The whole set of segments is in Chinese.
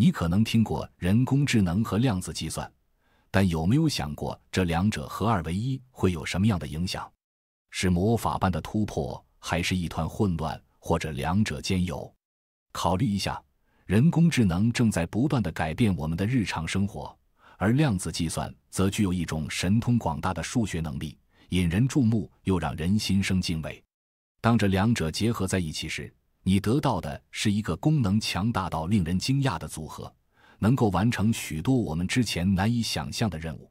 你可能听过人工智能和量子计算，但有没有想过这两者合二为一会有什么样的影响？是魔法般的突破，还是一团混乱，或者两者兼有？考虑一下，人工智能正在不断的改变我们的日常生活，而量子计算则具有一种神通广大的数学能力，引人注目又让人心生敬畏。当这两者结合在一起时，你得到的是一个功能强大到令人惊讶的组合，能够完成许多我们之前难以想象的任务。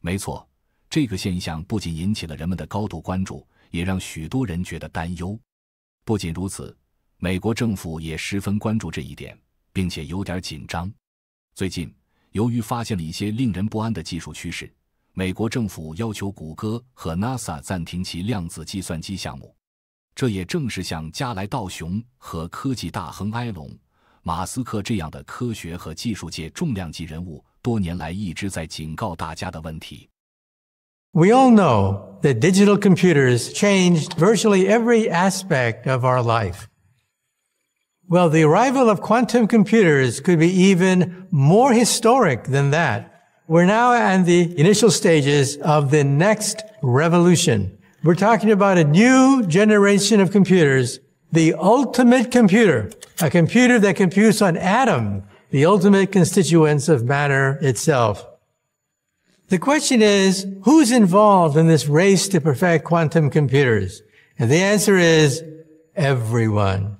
没错，这个现象不仅引起了人们的高度关注，也让许多人觉得担忧。不仅如此，美国政府也十分关注这一点，并且有点紧张。最近，由于发现了一些令人不安的技术趋势，美国政府要求谷歌和 NASA 暂停其量子计算机项目。这也正是像加莱道雄和科技大亨埃隆·马斯克这样的科学和技术界重量级人物多年来一直在警告大家的问题。We all know that digital computers changed virtually every aspect of our life. Well, the arrival of quantum computers could be even more historic than that. We're now in the initial stages of the next revolution. We're talking about a new generation of computers, the ultimate computer, a computer that computes on atom, the ultimate constituents of matter itself. The question is, who's involved in this race to perfect quantum computers? And the answer is everyone.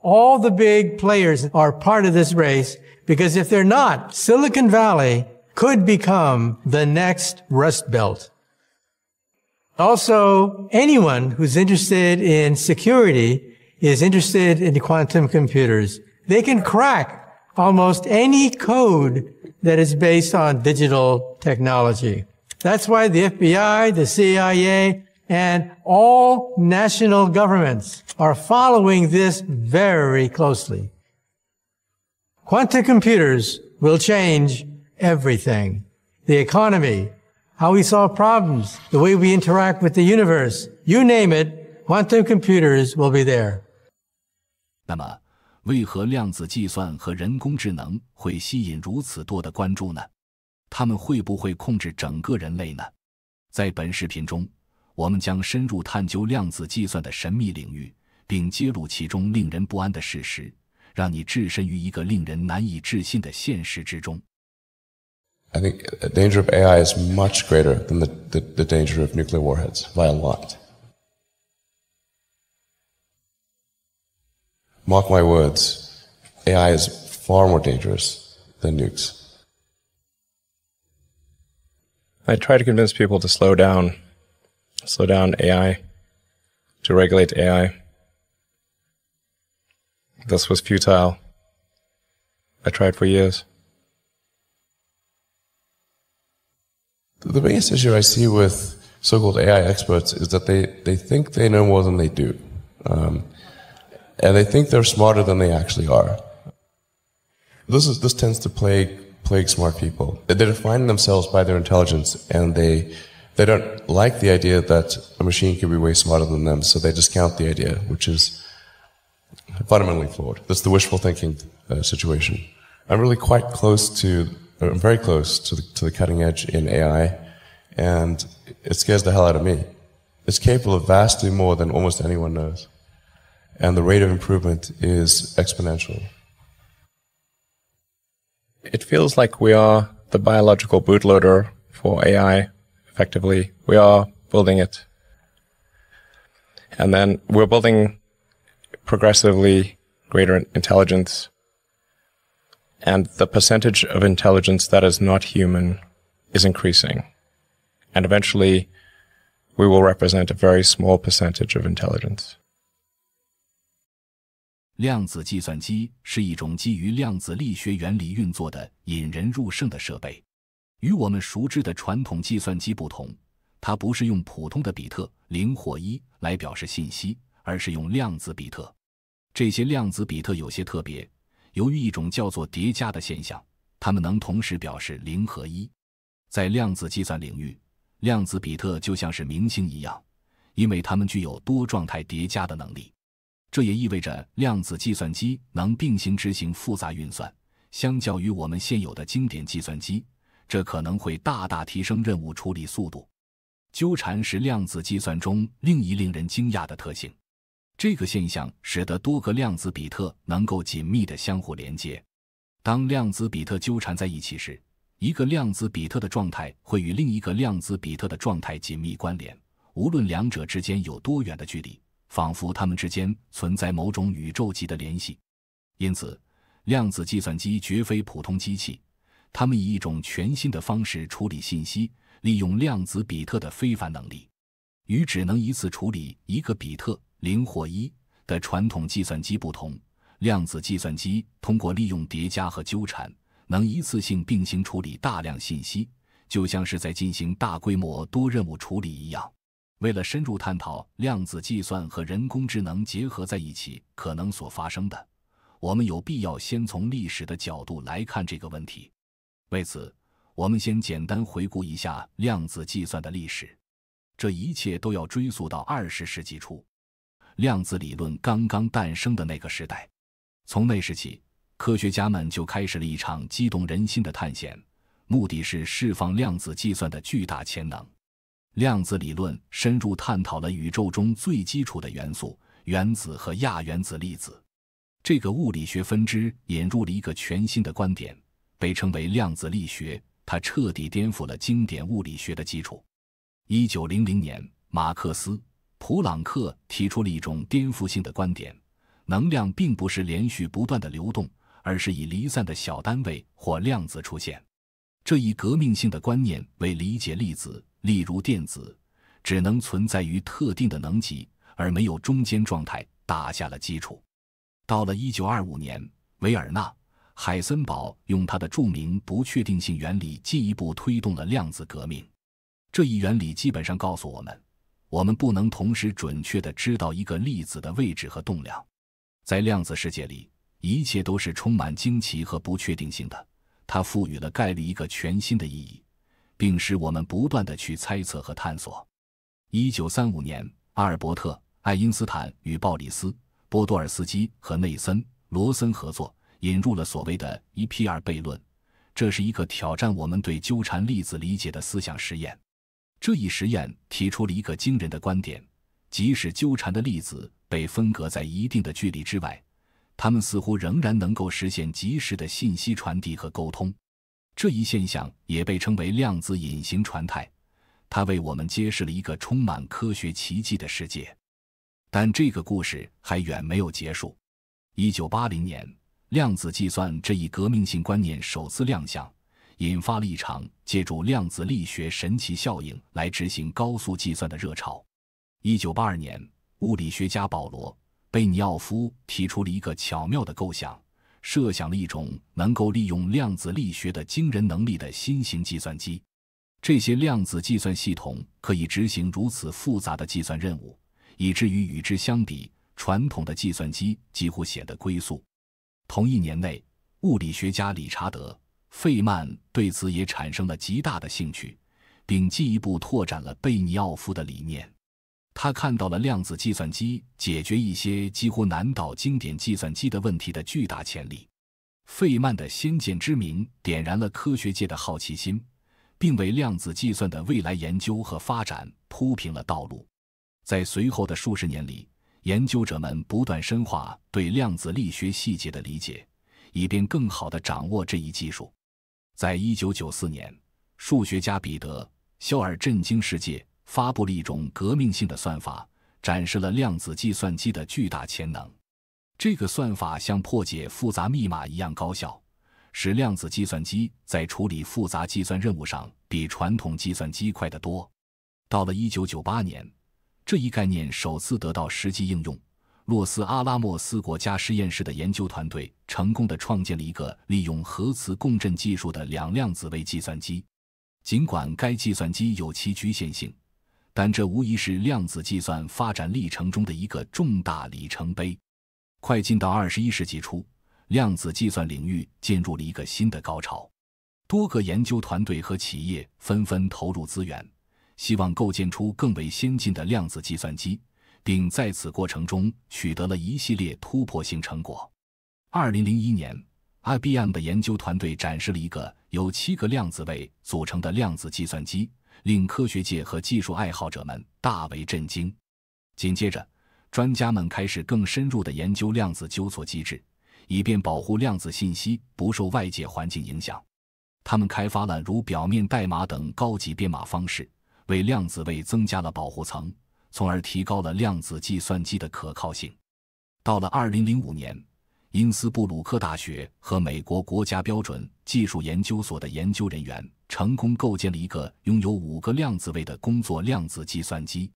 All the big players are part of this race because if they're not, Silicon Valley could become the next Rust Belt. Also, anyone who's interested in security is interested in quantum computers. They can crack almost any code that is based on digital technology. That's why the FBI, the CIA, and all national governments are following this very closely. Quantum computers will change everything. The economy, How we solve problems, the way we interact with the universe, you name it, quantum computers will be there. 那么，为何量子计算和人工智能会吸引如此多的关注呢？他们会不会控制整个人类呢？在本视频中，我们将深入探究量子计算的神秘领域，并揭露其中令人不安的事实，让你置身于一个令人难以置信的现实之中。I think the danger of AI is much greater than the, the, the danger of nuclear warheads by a lot. Mark my words, AI is far more dangerous than nukes. I try to convince people to slow down, slow down AI, to regulate AI. This was futile. I tried for years. The biggest issue I see with so-called AI experts is that they, they think they know more than they do. Um, and they think they're smarter than they actually are. This is, this tends to plague, plague smart people. They define themselves by their intelligence and they, they don't like the idea that a machine could be way smarter than them, so they discount the idea, which is fundamentally flawed. That's the wishful thinking uh, situation. I'm really quite close to uh, very close to the, to the cutting edge in AI, and it scares the hell out of me. It's capable of vastly more than almost anyone knows, and the rate of improvement is exponential. It feels like we are the biological bootloader for AI, effectively. We are building it. And then we're building progressively greater intelligence and the percentage of intelligence that is not human is increasing. And eventually we will represent a very small percentage of intelligence. 量子计算机是一种基于量子力学原理运作的引人入胜的设备。与我们熟知的传统计算机不同，它不是用普通的比特零或一来表示信息，而是用量子比特。这些量子比特有些特别，由于一种叫做叠加的现象，它们能同时表示零和一。在量子计算领域，量子比特就像是明星一样，因为它们具有多状态叠加的能力。这也意味着量子计算机能并行执行复杂运算。相较于我们现有的经典计算机，这可能会大大提升任务处理速度。纠缠是量子计算中另一令人惊讶的特性。这个现象使得多个量子比特能够紧密的相互连接。当量子比特纠缠在一起时，一个量子比特的状态会与另一个量子比特的状态紧密关联，无论两者之间有多远的距离，仿佛它们之间存在某种宇宙级的联系。因此，量子计算机绝非普通机器，它们以一种全新的方式处理信息，利用量子比特的非凡能力，与只能一次处理一个比特。零或一的传统计算机不同，量子计算机通过利用叠加和纠缠，能一次性并行处理大量信息，就像是在进行大规模多任务处理一样。为了深入探讨量子计算和人工智能结合在一起可能所发生的，我们有必要先从历史的角度来看这个问题。为此，我们先简单回顾一下量子计算的历史。这一切都要追溯到二十世纪初。量子理论刚刚诞生的那个时代，从那时起，科学家们就开始了一场激动人心的探险，目的是释放量子计算的巨大潜能。量子理论深入探讨了宇宙中最基础的元素——原子和亚原子粒子。这个物理学分支引入了一个全新的观点，被称为量子力学，它彻底颠覆了经典物理学的基础。一九零零年，马克思。普朗克提出了一种颠覆性的观点：能量并不是连续不断的流动，而是以离散的小单位或量子出现。这一革命性的观念为理解粒子，例如电子，只能存在于特定的能级而没有中间状态打下了基础。到了1925年，维尔纳·海森堡用他的著名不确定性原理进一步推动了量子革命。这一原理基本上告诉我们。我们不能同时准确地知道一个粒子的位置和动量，在量子世界里，一切都是充满惊奇和不确定性的。它赋予了概率一个全新的意义，并使我们不断的去猜测和探索。一九三五年，阿尔伯特·爱因斯坦与鲍里斯·波多尔斯基和内森·罗森合作，引入了所谓的 EPR 悖论，这是一个挑战我们对纠缠粒子理解的思想实验。这一实验提出了一个惊人的观点：即使纠缠的粒子被分隔在一定的距离之外，它们似乎仍然能够实现及时的信息传递和沟通。这一现象也被称为量子隐形传态，它为我们揭示了一个充满科学奇迹的世界。但这个故事还远没有结束。一九八零年，量子计算这一革命性观念首次亮相。引发了一场借助量子力学神奇效应来执行高速计算的热潮。一九八二年，物理学家保罗·贝尼奥夫提出了一个巧妙的构想，设想了一种能够利用量子力学的惊人能力的新型计算机。这些量子计算系统可以执行如此复杂的计算任务，以至于与之相比，传统的计算机几乎显得龟速。同一年内，物理学家理查德。费曼对此也产生了极大的兴趣，并进一步拓展了贝尼奥夫的理念。他看到了量子计算机解决一些几乎难倒经典计算机的问题的巨大潜力。费曼的先见之明点燃了科学界的好奇心，并为量子计算的未来研究和发展铺平了道路。在随后的数十年里，研究者们不断深化对量子力学细节的理解，以便更好地掌握这一技术。在一九九四年，数学家彼得·肖尔震惊世界，发布了一种革命性的算法，展示了量子计算机的巨大潜能。这个算法像破解复杂密码一样高效，使量子计算机在处理复杂计算任务上比传统计算机快得多。到了一九九八年，这一概念首次得到实际应用。洛斯阿拉莫斯国家实验室的研究团队成功地创建了一个利用核磁共振技术的两量子位计算机。尽管该计算机有其局限性，但这无疑是量子计算发展历程中的一个重大里程碑。快进到二十一世纪初，量子计算领域进入了一个新的高潮，多个研究团队和企业纷纷投入资源，希望构建出更为先进的量子计算机。并在此过程中取得了一系列突破性成果。二零零一年，IBM 的研究团队展示了一个由七个量子位组成的量子计算机，令科学界和技术爱好者们大为震惊。紧接着，专家们开始更深入的研究量子纠错机制，以便保护量子信息不受外界环境影响。他们开发了如表面代码等高级编码方式，为量子位增加了保护层。从而提高了量子计算机的可靠性。到了二零零五年，因斯布鲁克大学和美国国家标准技术研究所的研究人员成功构建了一个拥有五个量子位的工作量子计算机。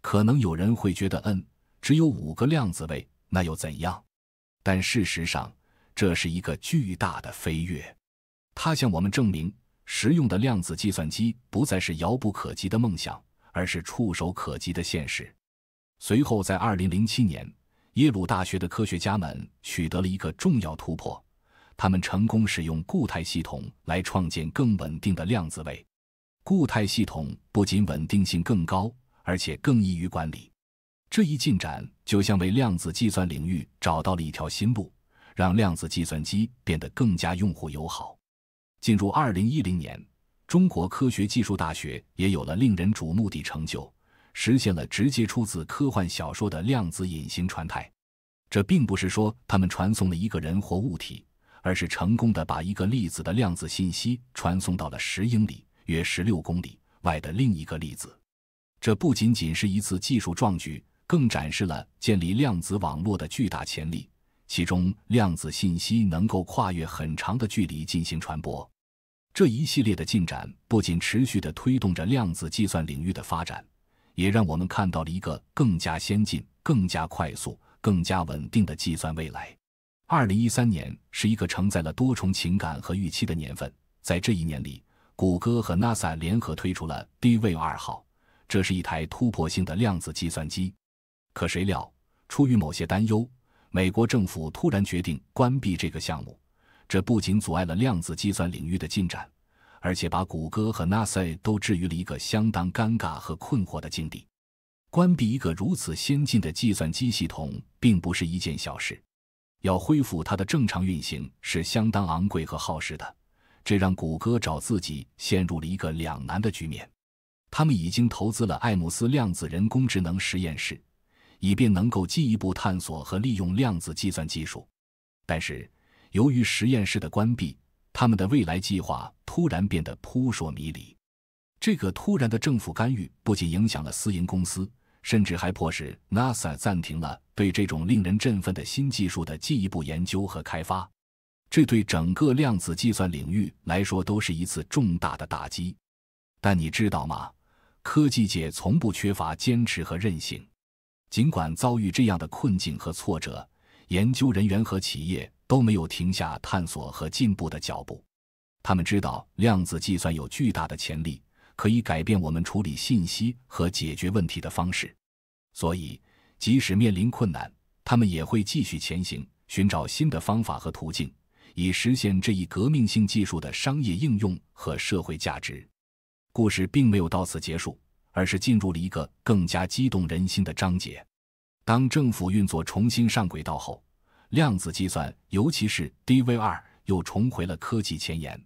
可能有人会觉得，嗯，只有五个量子位，那又怎样？但事实上，这是一个巨大的飞跃。它向我们证明，实用的量子计算机不再是遥不可及的梦想。而是触手可及的现实。随后，在二零零七年，耶鲁大学的科学家们取得了一个重要突破，他们成功使用固态系统来创建更稳定的量子位。固态系统不仅稳定性更高，而且更易于管理。这一进展就像为量子计算领域找到了一条新路，让量子计算机变得更加用户友好。进入二零一零年。中国科学技术大学也有了令人瞩目的成就，实现了直接出自科幻小说的量子隐形传态。这并不是说他们传送了一个人或物体，而是成功的把一个粒子的量子信息传送到了十英里（约十六公里）外的另一个粒子。这不仅仅是一次技术壮举，更展示了建立量子网络的巨大潜力。其中，量子信息能够跨越很长的距离进行传播。这一系列的进展不仅持续地推动着量子计算领域的发展，也让我们看到了一个更加先进、更加快速、更加稳定的计算未来。二零一三年是一个承载了多重情感和预期的年份。在这一年里，谷歌和 NASA 联合推出了 D-Wave 二号，这是一台突破性的量子计算机。可谁料，出于某些担忧，美国政府突然决定关闭这个项目。这不仅阻碍了量子计算领域的进展，而且把谷歌和 NASA 都置于了一个相当尴尬和困惑的境地。关闭一个如此先进的计算机系统并不是一件小事，要恢复它的正常运行是相当昂贵和耗时的。这让谷歌找自己陷入了一个两难的局面。他们已经投资了艾姆斯量子人工智能实验室，以便能够进一步探索和利用量子计算技术，但是。由于实验室的关闭，他们的未来计划突然变得扑朔迷离。这个突然的政府干预不仅影响了私营公司，甚至还迫使 NASA 暂停了对这种令人振奋的新技术的进一步研究和开发。这对整个量子计算领域来说都是一次重大的打击。但你知道吗？科技界从不缺乏坚持和韧性。尽管遭遇这样的困境和挫折，研究人员和企业。都没有停下探索和进步的脚步。他们知道量子计算有巨大的潜力，可以改变我们处理信息和解决问题的方式。所以，即使面临困难，他们也会继续前行，寻找新的方法和途径，以实现这一革命性技术的商业应用和社会价值。故事并没有到此结束，而是进入了一个更加激动人心的章节。当政府运作重新上轨道后。量子计算，尤其是 Dv2，又重回了科技前沿。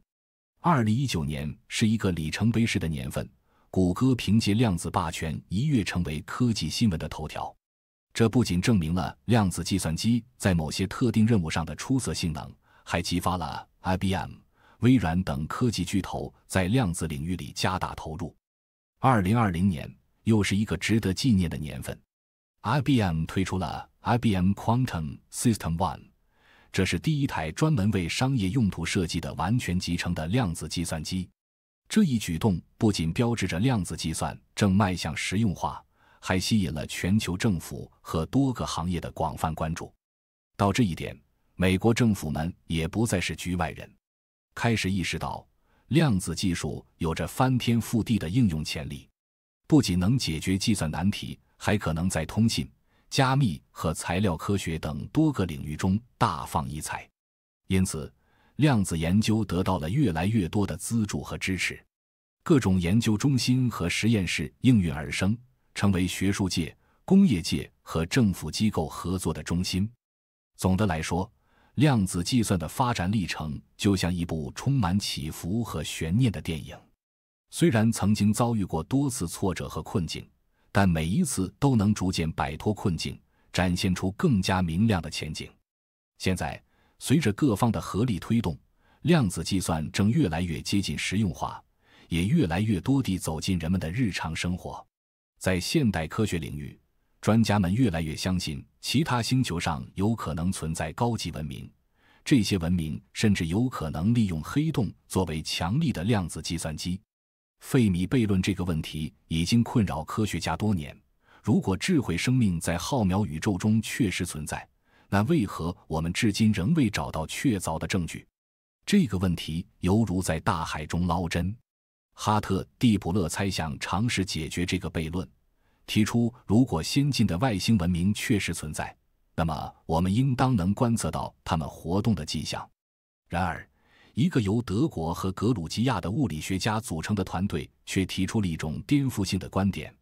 二零一九年是一个里程碑式的年份，谷歌凭借量子霸权一跃成为科技新闻的头条。这不仅证明了量子计算机在某些特定任务上的出色性能，还激发了 IBM、微软等科技巨头在量子领域里加大投入。二零二零年又是一个值得纪念的年份，IBM 推出了。IBM Quantum System One，这是第一台专门为商业用途设计的完全集成的量子计算机。这一举动不仅标志着量子计算正迈向实用化，还吸引了全球政府和多个行业的广泛关注。到这一点，美国政府们也不再是局外人，开始意识到量子技术有着翻天覆地的应用潜力，不仅能解决计算难题，还可能在通信。加密和材料科学等多个领域中大放异彩，因此量子研究得到了越来越多的资助和支持，各种研究中心和实验室应运而生，成为学术界、工业界和政府机构合作的中心。总的来说，量子计算的发展历程就像一部充满起伏和悬念的电影，虽然曾经遭遇过多次挫折和困境。但每一次都能逐渐摆脱困境，展现出更加明亮的前景。现在，随着各方的合力推动，量子计算正越来越接近实用化，也越来越多地走进人们的日常生活。在现代科学领域，专家们越来越相信，其他星球上有可能存在高级文明，这些文明甚至有可能利用黑洞作为强力的量子计算机。费米悖论这个问题已经困扰科学家多年。如果智慧生命在浩渺宇宙中确实存在，那为何我们至今仍未找到确凿的证据？这个问题犹如在大海中捞针。哈特蒂普勒猜想尝试解决这个悖论，提出如果先进的外星文明确实存在，那么我们应当能观测到他们活动的迹象。然而，一个由德国和格鲁吉亚的物理学家组成的团队却提出了一种颠覆性的观点：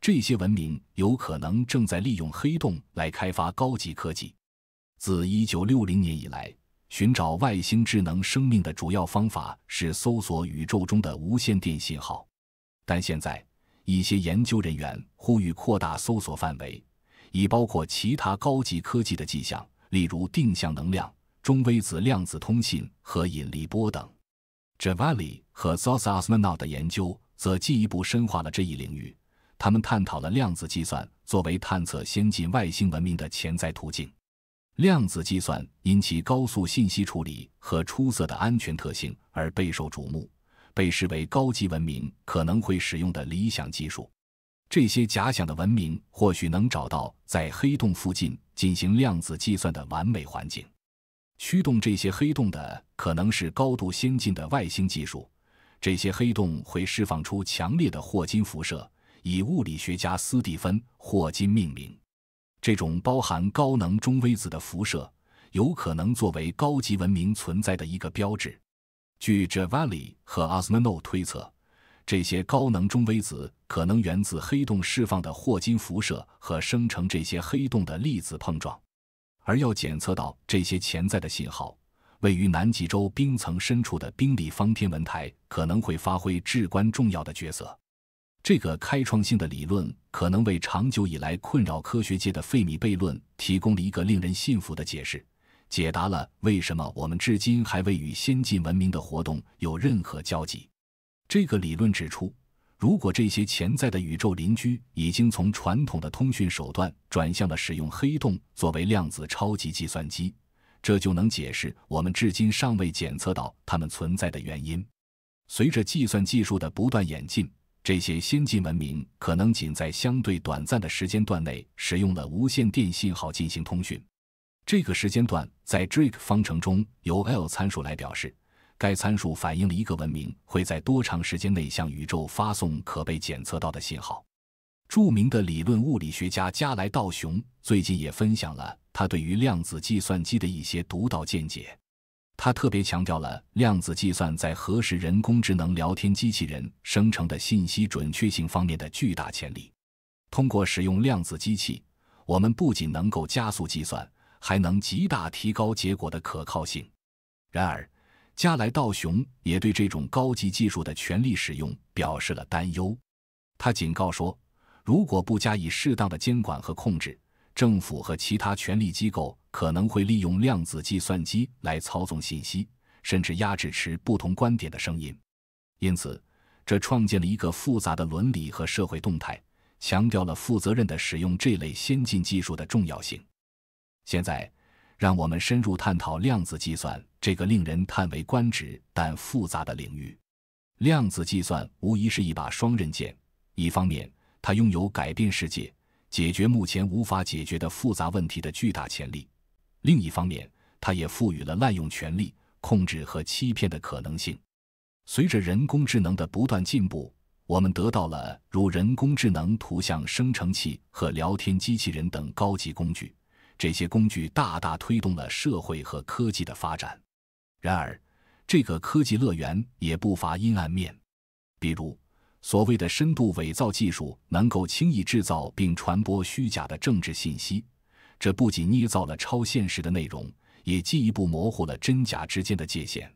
这些文明有可能正在利用黑洞来开发高级科技。自1960年以来，寻找外星智能生命的主要方法是搜索宇宙中的无线电信号，但现在一些研究人员呼吁扩大搜索范围，以包括其他高级科技的迹象，例如定向能量。中微子、量子通信和引力波等。j a v a l l i 和 Zossmann 的研究则进一步深化了这一领域。他们探讨了量子计算作为探测先进外星文明的潜在途径。量子计算因其高速信息处理和出色的安全特性而备受瞩目，被视为高级文明可能会使用的理想技术。这些假想的文明或许能找到在黑洞附近进行量子计算的完美环境。驱动这些黑洞的可能是高度先进的外星技术。这些黑洞会释放出强烈的霍金辐射，以物理学家斯蒂芬·霍金命名。这种包含高能中微子的辐射，有可能作为高级文明存在的一个标志。据 j a v a l i 和 a s m a n o 推测，这些高能中微子可能源自黑洞释放的霍金辐射和生成这些黑洞的粒子碰撞。而要检测到这些潜在的信号，位于南极洲冰层深处的冰立方天文台可能会发挥至关重要的角色。这个开创性的理论可能为长久以来困扰科学界的费米悖论提供了一个令人信服的解释，解答了为什么我们至今还未与先进文明的活动有任何交集。这个理论指出。如果这些潜在的宇宙邻居已经从传统的通讯手段转向了使用黑洞作为量子超级计算机，这就能解释我们至今尚未检测到它们存在的原因。随着计算技术的不断演进，这些先进文明可能仅在相对短暂的时间段内使用了无线电信号进行通讯。这个时间段在 Drake 方程中由 L 参数来表示。该参数反映了一个文明会在多长时间内向宇宙发送可被检测到的信号。著名的理论物理学家加莱道雄最近也分享了他对于量子计算机的一些独到见解。他特别强调了量子计算在核实人工智能聊天机器人生成的信息准确性方面的巨大潜力。通过使用量子机器，我们不仅能够加速计算，还能极大提高结果的可靠性。然而，加莱道雄也对这种高级技术的权力使用表示了担忧。他警告说，如果不加以适当的监管和控制，政府和其他权力机构可能会利用量子计算机来操纵信息，甚至压制持不同观点的声音。因此，这创建了一个复杂的伦理和社会动态，强调了负责任的使用这类先进技术的重要性。现在，让我们深入探讨量子计算。这个令人叹为观止但复杂的领域，量子计算无疑是一把双刃剑。一方面，它拥有改变世界、解决目前无法解决的复杂问题的巨大潜力；另一方面，它也赋予了滥用权力、控制和欺骗的可能性。随着人工智能的不断进步，我们得到了如人工智能图像生成器和聊天机器人等高级工具。这些工具大大推动了社会和科技的发展。然而，这个科技乐园也不乏阴暗面，比如所谓的深度伪造技术能够轻易制造并传播虚假的政治信息。这不仅捏造了超现实的内容，也进一步模糊了真假之间的界限。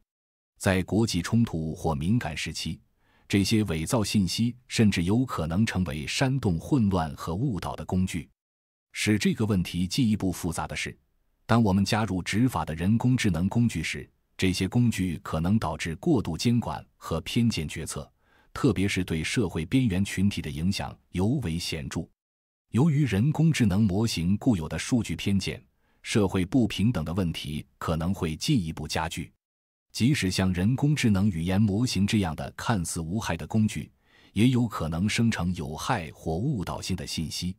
在国际冲突或敏感时期，这些伪造信息甚至有可能成为煽动混乱和误导的工具。使这个问题进一步复杂的是，当我们加入执法的人工智能工具时。这些工具可能导致过度监管和偏见决策，特别是对社会边缘群体的影响尤为显著。由于人工智能模型固有的数据偏见，社会不平等的问题可能会进一步加剧。即使像人工智能语言模型这样的看似无害的工具，也有可能生成有害或误导性的信息。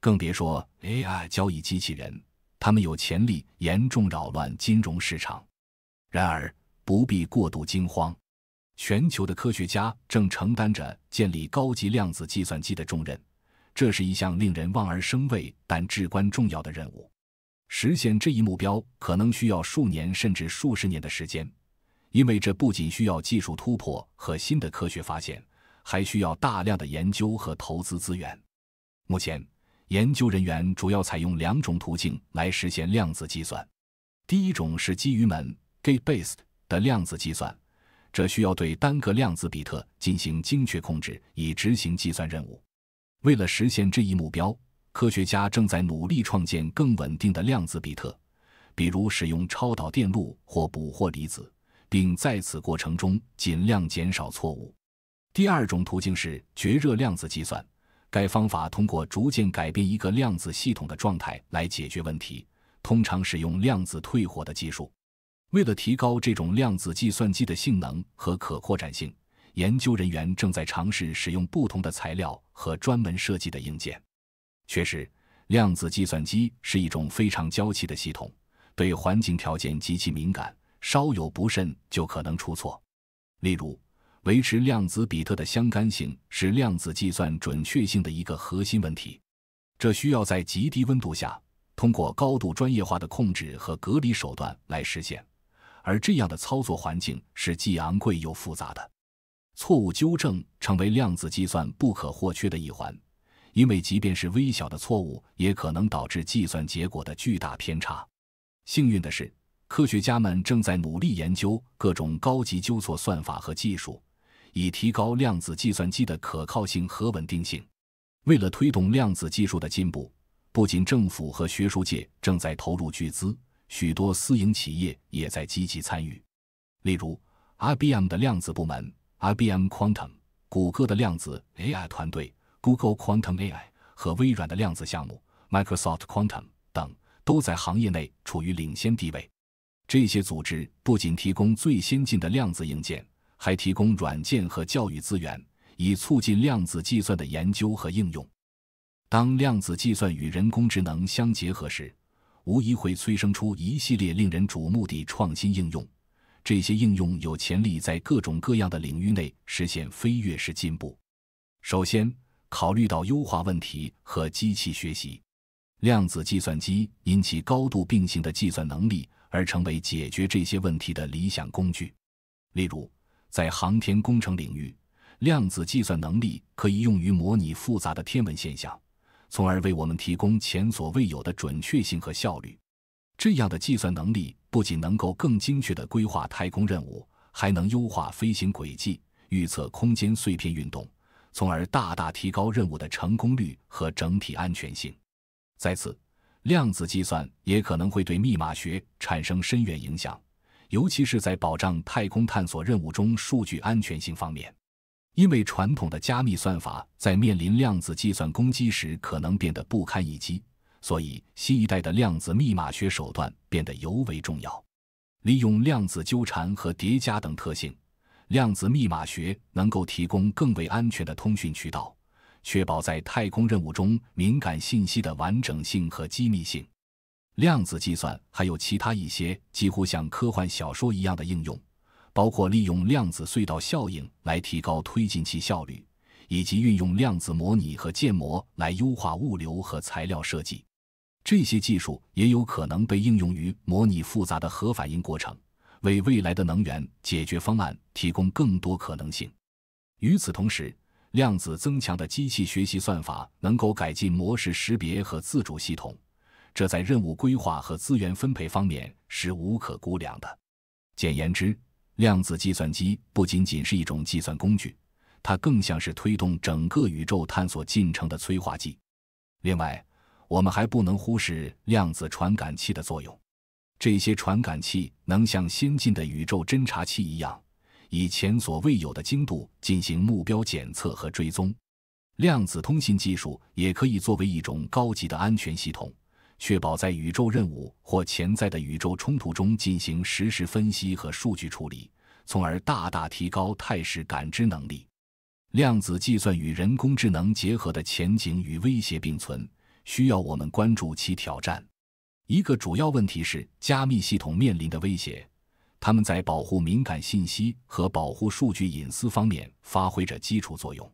更别说 AI 交易机器人，它们有潜力严重扰乱金融市场。然而，不必过度惊慌。全球的科学家正承担着建立高级量子计算机的重任，这是一项令人望而生畏但至关重要的任务。实现这一目标可能需要数年甚至数十年的时间，因为这不仅需要技术突破和新的科学发现，还需要大量的研究和投资资源。目前，研究人员主要采用两种途径来实现量子计算：第一种是基于门。Gate-based 的量子计算，这需要对单个量子比特进行精确控制以执行计算任务。为了实现这一目标，科学家正在努力创建更稳定的量子比特，比如使用超导电路或捕获离子，并在此过程中尽量减少错误。第二种途径是绝热量子计算，该方法通过逐渐改变一个量子系统的状态来解决问题，通常使用量子退火的技术。为了提高这种量子计算机的性能和可扩展性，研究人员正在尝试使用不同的材料和专门设计的硬件。确实，量子计算机是一种非常娇气的系统，对环境条件极其敏感，稍有不慎就可能出错。例如，维持量子比特的相干性是量子计算准确性的一个核心问题，这需要在极低温度下，通过高度专业化的控制和隔离手段来实现。而这样的操作环境是既昂贵又复杂的，错误纠正成为量子计算不可或缺的一环，因为即便是微小的错误也可能导致计算结果的巨大偏差。幸运的是，科学家们正在努力研究各种高级纠错算法和技术，以提高量子计算机的可靠性和稳定性。为了推动量子技术的进步，不仅政府和学术界正在投入巨资。许多私营企业也在积极参与，例如 IBM 的量子部门 IBM Quantum、谷歌的量子 AI 团队 Google Quantum AI 和微软的量子项目 Microsoft Quantum 等，都在行业内处于领先地位。这些组织不仅提供最先进的量子硬件，还提供软件和教育资源，以促进量子计算的研究和应用。当量子计算与人工智能相结合时，无疑会催生出一系列令人瞩目的创新应用，这些应用有潜力在各种各样的领域内实现飞跃式进步。首先，考虑到优化问题和机器学习，量子计算机因其高度并行的计算能力而成为解决这些问题的理想工具。例如，在航天工程领域，量子计算能力可以用于模拟复杂的天文现象。从而为我们提供前所未有的准确性和效率。这样的计算能力不仅能够更精确地规划太空任务，还能优化飞行轨迹、预测空间碎片运动，从而大大提高任务的成功率和整体安全性。在此，量子计算也可能会对密码学产生深远影响，尤其是在保障太空探索任务中数据安全性方面。因为传统的加密算法在面临量子计算攻击时可能变得不堪一击，所以新一代的量子密码学手段变得尤为重要。利用量子纠缠和叠加等特性，量子密码学能够提供更为安全的通讯渠道，确保在太空任务中敏感信息的完整性和机密性。量子计算还有其他一些几乎像科幻小说一样的应用。包括利用量子隧道效应来提高推进器效率，以及运用量子模拟和建模来优化物流和材料设计。这些技术也有可能被应用于模拟复杂的核反应过程，为未来的能源解决方案提供更多可能性。与此同时，量子增强的机器学习算法能够改进模式识别和自主系统，这在任务规划和资源分配方面是无可估量的。简言之，量子计算机不仅仅是一种计算工具，它更像是推动整个宇宙探索进程的催化剂。另外，我们还不能忽视量子传感器的作用，这些传感器能像先进的宇宙侦察器一样，以前所未有的精度进行目标检测和追踪。量子通信技术也可以作为一种高级的安全系统。确保在宇宙任务或潜在的宇宙冲突中进行实时分析和数据处理，从而大大提高态势感知能力。量子计算与人工智能结合的前景与威胁并存，需要我们关注其挑战。一个主要问题是加密系统面临的威胁，它们在保护敏感信息和保护数据隐私方面发挥着基础作用。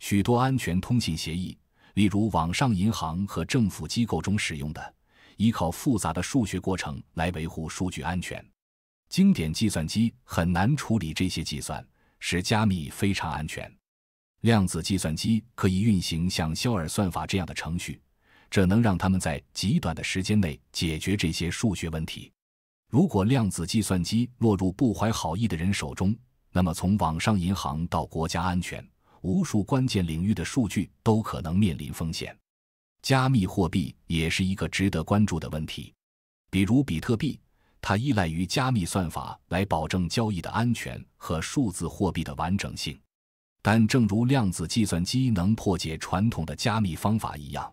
许多安全通信协议。例如，网上银行和政府机构中使用的，依靠复杂的数学过程来维护数据安全。经典计算机很难处理这些计算，使加密非常安全。量子计算机可以运行像肖尔算法这样的程序，这能让他们在极短的时间内解决这些数学问题。如果量子计算机落入不怀好意的人手中，那么从网上银行到国家安全。无数关键领域的数据都可能面临风险，加密货币也是一个值得关注的问题。比如比特币，它依赖于加密算法来保证交易的安全和数字货币的完整性。但正如量子计算机能破解传统的加密方法一样，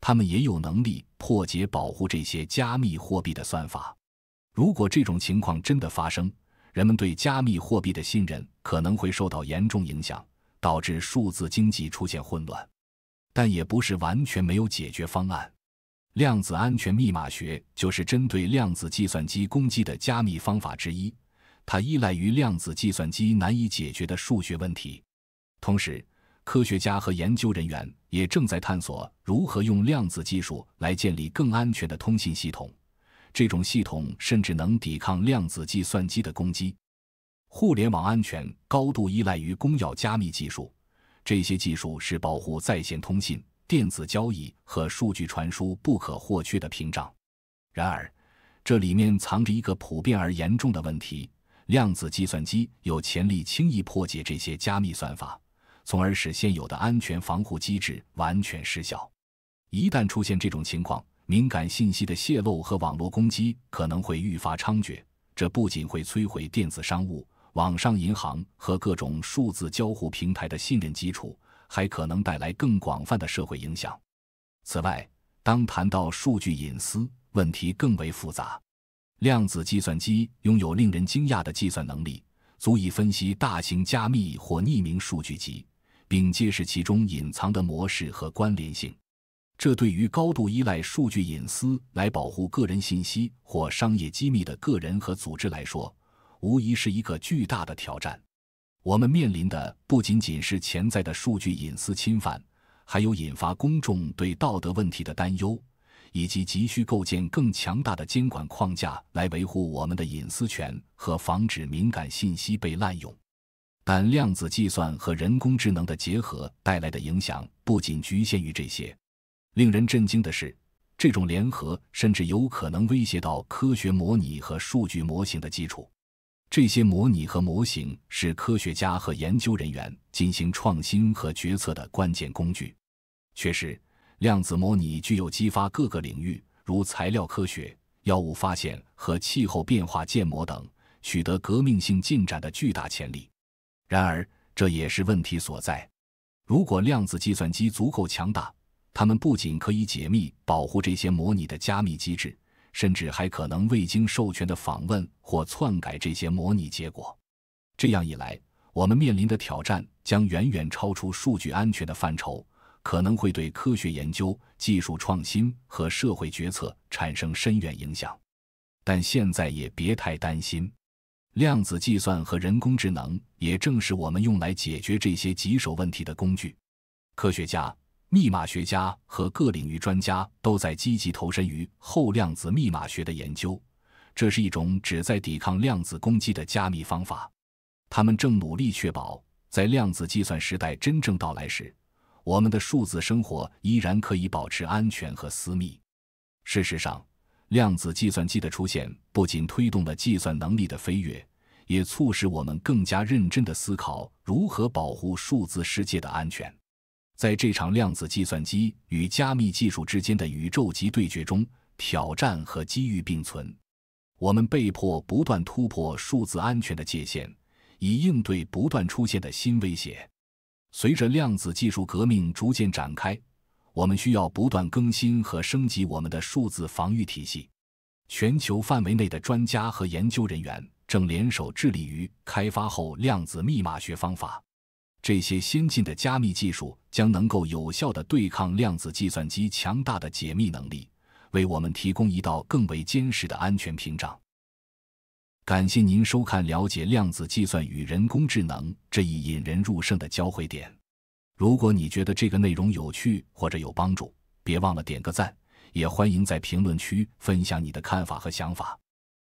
他们也有能力破解保护这些加密货币的算法。如果这种情况真的发生，人们对加密货币的信任可能会受到严重影响。导致数字经济出现混乱，但也不是完全没有解决方案。量子安全密码学就是针对量子计算机攻击的加密方法之一，它依赖于量子计算机难以解决的数学问题。同时，科学家和研究人员也正在探索如何用量子技术来建立更安全的通信系统，这种系统甚至能抵抗量子计算机的攻击。互联网安全高度依赖于公钥加密技术，这些技术是保护在线通信、电子交易和数据传输不可或缺的屏障。然而，这里面藏着一个普遍而严重的问题：量子计算机有潜力轻易破解这些加密算法，从而使现有的安全防护机制完全失效。一旦出现这种情况，敏感信息的泄露和网络攻击可能会愈发猖獗，这不仅会摧毁电子商务。网上银行和各种数字交互平台的信任基础，还可能带来更广泛的社会影响。此外，当谈到数据隐私问题，更为复杂。量子计算机拥有令人惊讶的计算能力，足以分析大型加密或匿名数据集，并揭示其中隐藏的模式和关联性。这对于高度依赖数据隐私来保护个人信息或商业机密的个人和组织来说。无疑是一个巨大的挑战。我们面临的不仅仅是潜在的数据隐私侵犯，还有引发公众对道德问题的担忧，以及急需构建更强大的监管框架来维护我们的隐私权和防止敏感信息被滥用。但量子计算和人工智能的结合带来的影响不仅局限于这些。令人震惊的是，这种联合甚至有可能威胁到科学模拟和数据模型的基础。这些模拟和模型是科学家和研究人员进行创新和决策的关键工具。确实，量子模拟具有激发各个领域，如材料科学、药物发现和气候变化建模等，取得革命性进展的巨大潜力。然而，这也是问题所在。如果量子计算机足够强大，它们不仅可以解密保护这些模拟的加密机制。甚至还可能未经授权的访问或篡改这些模拟结果，这样一来，我们面临的挑战将远远超出数据安全的范畴，可能会对科学研究、技术创新和社会决策产生深远影响。但现在也别太担心，量子计算和人工智能也正是我们用来解决这些棘手问题的工具。科学家。密码学家和各领域专家都在积极投身于后量子密码学的研究，这是一种旨在抵抗量子攻击的加密方法。他们正努力确保，在量子计算时代真正到来时，我们的数字生活依然可以保持安全和私密。事实上，量子计算机的出现不仅推动了计算能力的飞跃，也促使我们更加认真地思考如何保护数字世界的安全。在这场量子计算机与加密技术之间的宇宙级对决中，挑战和机遇并存。我们被迫不断突破数字安全的界限，以应对不断出现的新威胁。随着量子技术革命逐渐展开，我们需要不断更新和升级我们的数字防御体系。全球范围内的专家和研究人员正联手致力于开发后量子密码学方法。这些先进的加密技术将能够有效地对抗量子计算机强大的解密能力，为我们提供一道更为坚实的安全屏障。感谢您收看了解量子计算与人工智能这一引人入胜的交汇点。如果你觉得这个内容有趣或者有帮助，别忘了点个赞，也欢迎在评论区分享你的看法和想法。